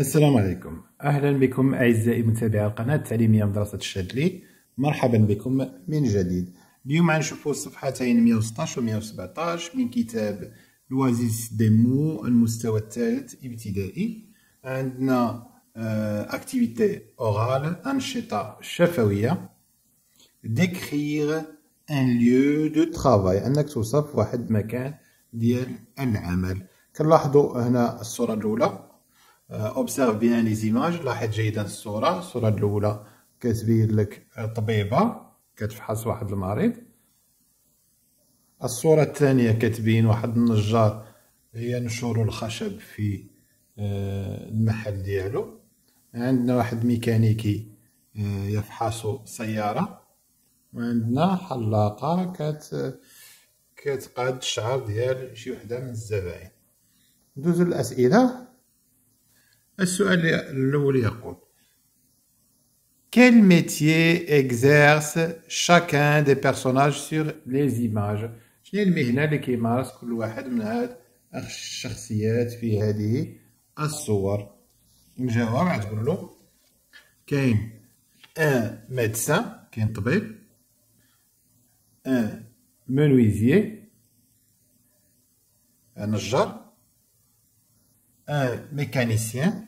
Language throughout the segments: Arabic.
السلام عليكم اهلا بكم اعزائي متابعي القناه التعليميه مدرسه الشادلي مرحبا بكم من جديد اليوم غنشوفوا الصفحتين 116 و 117 من كتاب لوازيس ديمو المستوى الثالث ابتدائي عندنا اكتيفيتي آه، اورال انشطه شفويه ديكريغ ان ليو دو ترافاي انك توصف واحد مكان ديال العمل كنلاحظوا هنا الصوره الاولى اوبسيرف بيان لي زيماج لاحظ جيدا الصوره الصوره الاولى كتبين لك طبيبه كتفحص واحد المريض الصوره الثانيه كتبين واحد النجار ينشر الخشب في آه، المحل ديالو عندنا واحد ميكانيكي آه، يفحص سياره وعندنا حلاقه كت كتقاد الشعر ديال شي وحده من الزبائن ندوزو للاسئله السؤال الأول يقول Quel métier exerce chacun des personnages sur les images شنو المهنة اللي كيمارس كل واحد من هاد الشخصيات في هذه الصور الجواب غتقول له كاين ان ميدسان كاين طبيب ان منويزيي نجار ان ميكانيسيان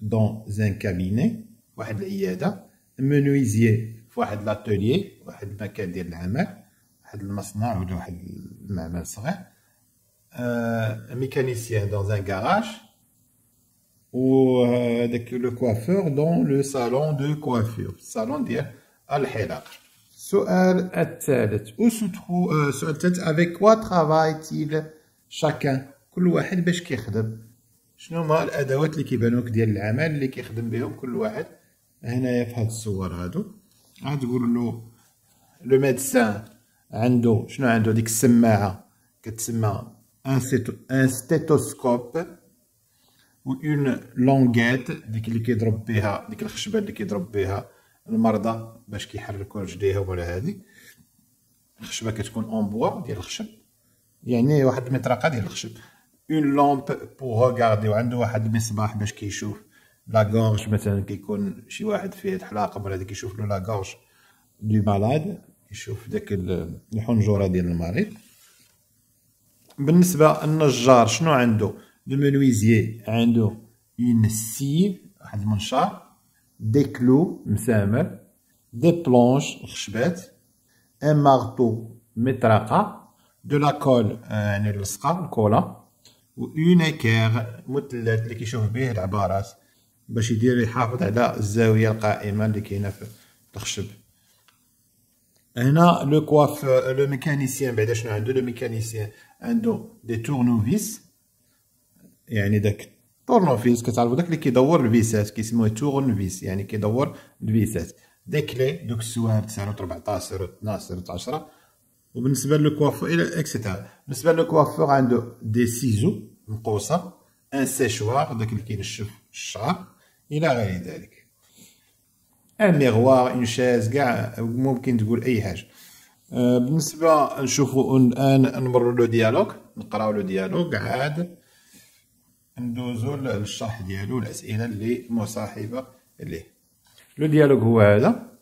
dans un cabinet, un menuisier un un un un mécanicien dans un garage ou euh, le coiffeur dans le salon de coiffure salon de الحلاقة سؤال الثالث où se trouve euh, avec quoi travaille-t-il chacun شنو هما الادوات اللي كيبانوك ديال العمل اللي كيخدم بهم كل واحد هنايا في هاد الصور هادو غتقول له لو ميدسان عنده شنو عنده ديك السماعه كتسمى ان ستيتوسكوب و اون لونغيت ديك اللي كيضرب بها ديك الخشبه اللي كيضرب بها المرضى باش كيحركوا رجليهم ولا هذه الخشبه كتكون اون بوا ديال الخشب يعني واحد المطرقه ديال الخشب اون لامب بور غوغاردي وعنده واحد المصباح باش كيشوف لاغورج مثلا كيكون شي واحد فيه تحلاقم ولا كيشوف له لاغورج دو مالاد يشوف داك الحنجره ديال المريض بالنسبه النجار شنو عنده المنويزيي عنده اون سيف واحد المنشار دي كلو مسامر دي بلونش خشبات ان مارتو مطرقه دو لا كول يعني اللصقه الكولا اون ايكيغ مثلث اللي كيشوف به العبارات باش يدير يحافظ على الزاوية القائمة اللي كاينة في الخشب هنا لو كواف لو ميكانيسيان بعدا شنو عندو لو ميكانيسيان عندو دي تورنوفيس يعني داك تورنوفيس كتعرفو داك اللي كيدور الفيسات كيسموه تورنوفيس يعني كيدور الفيسات دي كلي دوك السواهب تسعرو 14 12 10 وبالنسبه للكوافور الى اكسيتيرا بالنسبه للكوافور عنده دي سيزو مقوسه ان سيشوار داك اللي كينشف الشعر الى غير ذلك ان ميغوار اون شاز كاع ممكن تقول اي حاجه آه، بالنسبه نشوفوا الان نمروا لو ديالوغ نقراو لو ديالوغ عاد ندوزو للشرح ديالو الاسئله اللي مصاحبه ليه لو ديالوغ هو هذا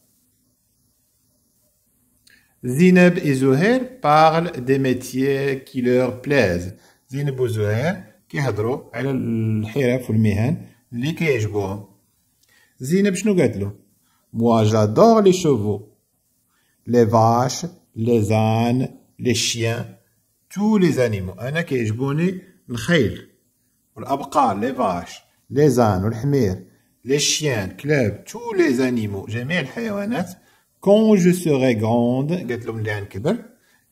Zineb et Zouhair parlent des métiers qui leur plaisent. Zineb et Zouhair qui hadrou le l'hiraf ou l'mihan li bon Zineb chnou gatlou? Moi j'adore les chevaux. Les vaches, les ânes, les chiens, tous les animaux. Ana kayajbouni l'khayl. bon les vaches, les ânes, les chiens, les clubs, tous les animaux. J'aime les animaux, quand je serai grande,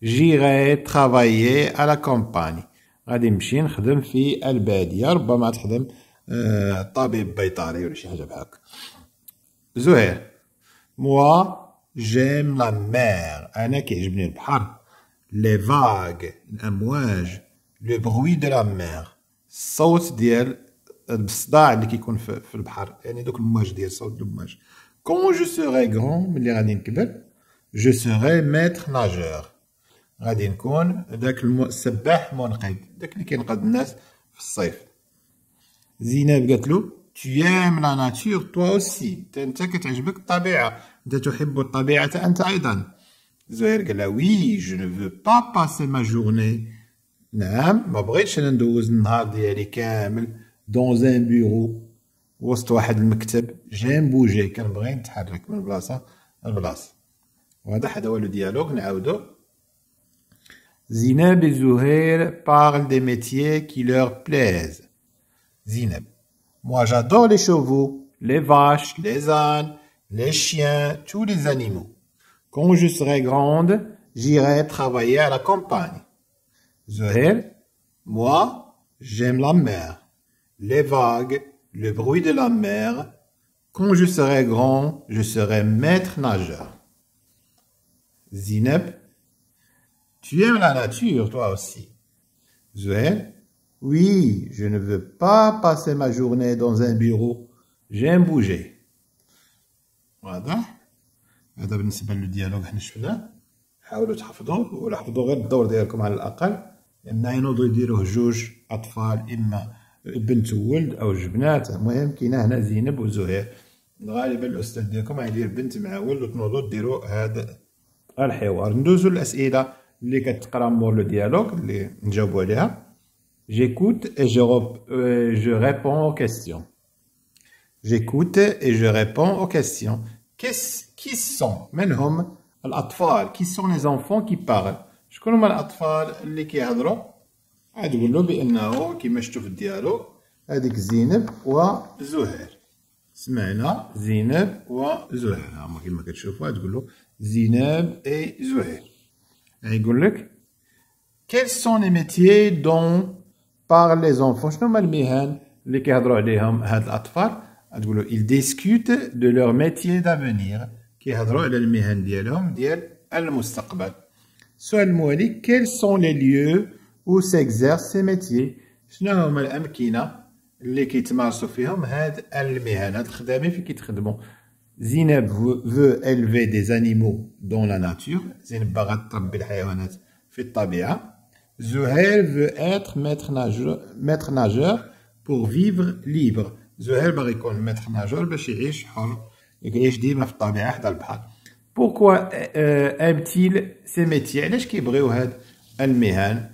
j'irai travailler à la campagne. غادي نمشي نخدم في البادية ربما تخدم طبيب بيطري ولا شي حاجة بحال زهير موا جيم لا مير quand je serai grand, je serai maître nageur. غادي نكون la السباح منقذ aussi اللي كينقذ الناس في الصيف زينب قالت له تيام لا ناتور توا اوسي انت كتعجبك الطبيعه انت تحب الطبيعه انت ايضا زهير قال Zineb et parle parlent des métiers qui leur plaisent. Zineb. Moi j'adore les chevaux, les vaches, les ânes, les chiens, tous les animaux. Quand je serai grande, j'irai travailler à la campagne. Zuhair. Moi, j'aime la mer, les vagues le bruit de la mer. Quand je serai grand, je serai maître nageur. Zineb, tu aimes la nature, toi aussi. Zoël, oui, je ne veux pas passer ma journée dans un bureau. J'aime bouger. واضح هذا بالنسبة للديالوج حنا شفناه حاولوا تحفظوه ولا حفظوا غير الدور ديالكم على الأقل لأن ينوضوا يديروه جوج أطفال إما بنت ولد او جبنات المهم كاينه هنا زينب وزهير غالبا الاستاذ ديالكم غيدير بنت مع ولد وتنوضوا ديروا هذا الحوار ندوزو للاسئله اللي كتقرا مور لو ديالوغ اللي نجاوبوا عليها جيكوت اي جو روب... جو ريبون او questions. جيكوت اي جو ريبون او questions. كيس كي سون منهم الأطفال كي سون لي انفون كي بارل شكون هما الأطفال اللي كيهضروا غتقول له بانه كما شفتوا في الديالوج هذيك زينب وزهير سمعنا زينب وزهير هما كما كتشوفوا تقول له زينب اي زهير غيقول لك كيل سون لي ميتيي دون بار لي زونفون شنو هما المهن اللي كيهضروا عليهم هاد الاطفال تقول له il discute de leur métier d'avenir كيهضروا على المهن ديالهم ديال المستقبل السؤال الموالي كيل سون لي ليو où s'exercent ces métiers شنو هما الامكنه اللي كيتمارسوا فيهم هاد المهن هاد الخدامين فين كيتخدموا زينب veut élever des animaux dans la nature زينب باغا تربي الحيوانات في الطبيعه زهير veut être maître nageur maître nageur pour vivre libre زهير باغي يكون maître nageur باش يعيش حر يعيش ديما في الطبيعه حدا البحر pourquoi aime-t-il ces métiers علاش كيبغيو هاد المهن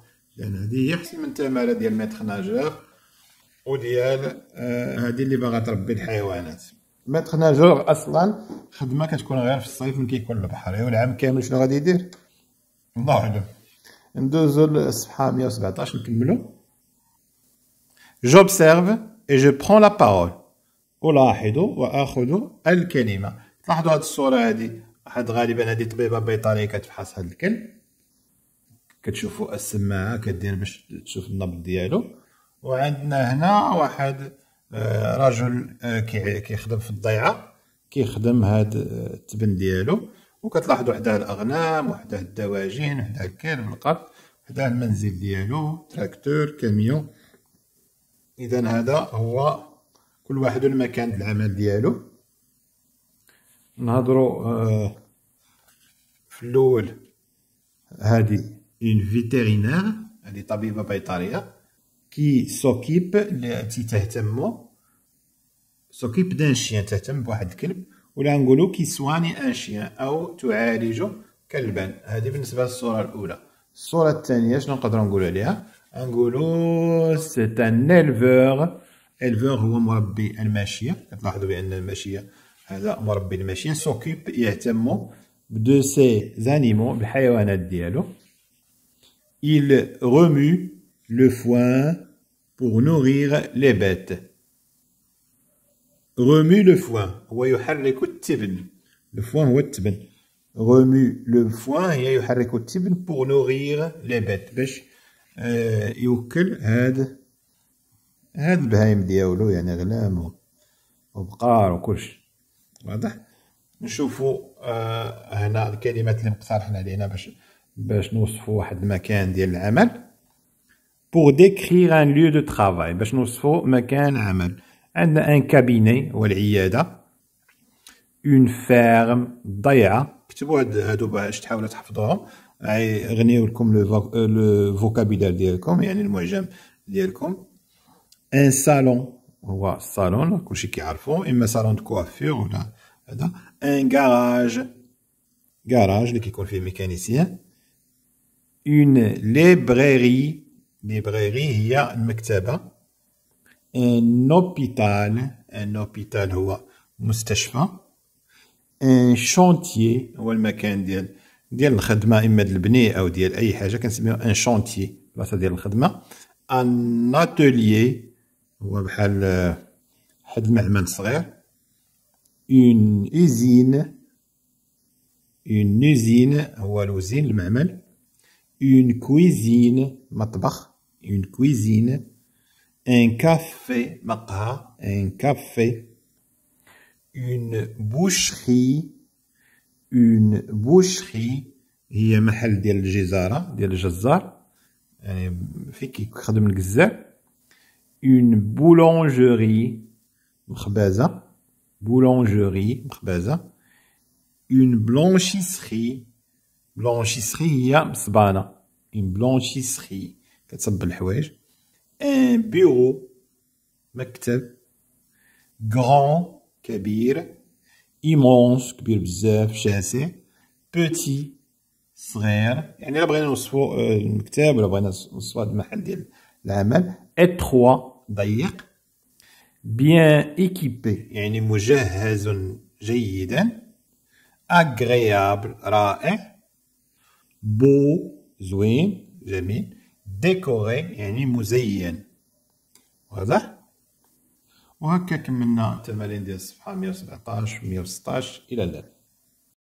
لان هذه احسن من التماره ديال ميتر ناجور وديال آه، هذه اللي باغا تربي الحيوانات ميتر ناجور اصلا خدمه كتكون غير في الصيف من كيكون البحر يعني العام كامل شنو غادي يدير الله اعلم ندوزو للصفحه 117 نكملو جوبسيرف اي جو برون لا بارول ألاحظ وآخذ الكلمة. لاحظوا هذه الصورة هذه واحد غالبا هذه طبيبة بيطرية كتفحص هذا الكلب كتشوفوا السماعه كدير باش تشوف النبض ديالو وعندنا هنا واحد آه، رجل آه، كيخدم في الضيعه كيخدم هاد آه، التبن ديالو وكتلاحظوا حداه الاغنام وحداه الدواجن حداه الكلب القط حداه المنزل ديالو تراكتور كاميون اذا هذا هو كل واحد المكان العمل ديالو نهضروا في الاول هذه une vétérinaire هذه طبيبة بيطرية كي سوكيب التي تهتم سوكيب دان شيان تهتم بواحد الكلب ولا نقولو كي سواني ان شيان او تعالج كلبا هذه بالنسبة للصورة الأولى الصورة الثانية شنو نقدرو نقولو عليها نقولو سيت ان الفور الفور هو مربي الماشية تلاحظوا بأن الماشية هذا مربي الماشية سوكيب يهتم بدو سي زانيمو بالحيوانات ديالو il remue le foin pour nourrir les bêtes. Remue le foin. Le foin Remue le foin pour nourrir les bêtes. يوكل هاد هاد البهايم ديالو يعني غلام وبقار وكلش واضح نشوفوا هنا الكلمات اللي مقترحنا علينا باش باش نوصفوا واحد المكان ديال العمل بوغ ديكخيغ ان ليو دو travail باش نوصفوا مكان عمل عندنا ان كابيني والعياده اون فيرم ضيعه كتبوا هاد هادو باش تحاولوا تحفظوهم غنيو لكم لو فوكابيلار أه، ديالكم يعني المعجم ديالكم ان صالون هو الصالون كلشي كيعرفو اما صالون دو كوافير ولا هذا ان كراج كراج اللي كيكون فيه ميكانيسيان une librairie librairie هي المكتبة un hôpital un hôpital هو مستشفى un chantier هو المكان ديال ديال الخدمة إما ديال البني أو ديال أي حاجة كنسميو ان chantier بلاصة ديال الخدمة ان أتوليي هو بحال واحد المعمل صغير أون أوزين أون أوزين هو لوزين المعمل une cuisine, matbakh, une cuisine, un café, maqa, un café, une boucherie, une boucherie, il y a mahal d'el jazara, d'el jazar, fiki khadem une boulangerie, mkhbaza, boulangerie, mkhbaza, une blanchisserie, بلونشيسري هي مصبانه اون بلونشيسري كتصب الحوايج ان بيرو مكتب غران كبير ايمونس كبير بزاف شاسع بوتي صغير يعني الا بغينا نوصفو آه، المكتب ولا بغينا نوصفو هاد المحل ديال العمل اتخوا ضيق بيان ايكيبي يعني مجهز جيدا اغريابل رائع بو زوين جميل ديكوري يعني مزين واضح وهكا كملنا التمارين ديال الصفحه 117 116 الى الان